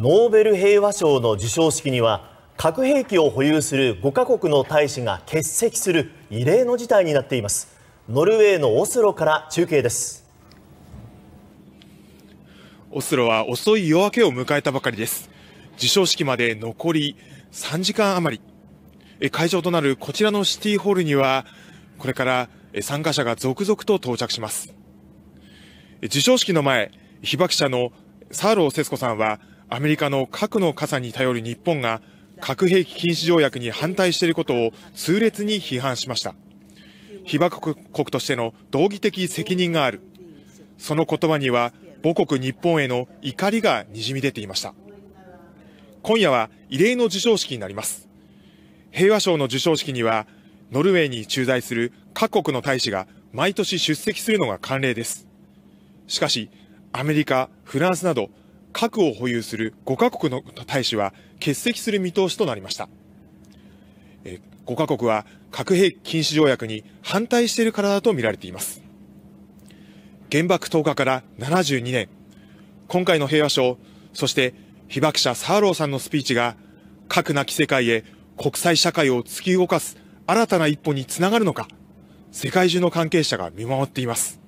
ノーベル平和賞の授賞式には核兵器を保有する5カ国の大使が欠席する異例の事態になっていますノルウェーのオスロから中継ですオスロは遅い夜明けを迎えたばかりです授賞式まで残り3時間余り会場となるこちらのシティホールにはこれから参加者が続々と到着します授賞式の前被爆者のサーロー節子さんはアメリカの核の傘に頼る日本が核兵器禁止条約に反対していることを痛烈に批判しました。被爆国としての道義的責任がある。その言葉には母国日本への怒りがにじみ出ていました。今夜は異例の授賞式になります。平和賞の授賞式には、ノルウェーに駐在する各国の大使が毎年出席するのが慣例です。しかし、アメリカ、フランスなど核を保有する5カ国の大使は欠席する見通しとなりました。え5カ国は核兵器禁止条約に反対しているからだと見られています。原爆投下から72年、今回の平和賞、そして被爆者サーローさんのスピーチが核なき世界へ国際社会を突き動かす新たな一歩につながるのか、世界中の関係者が見守っています。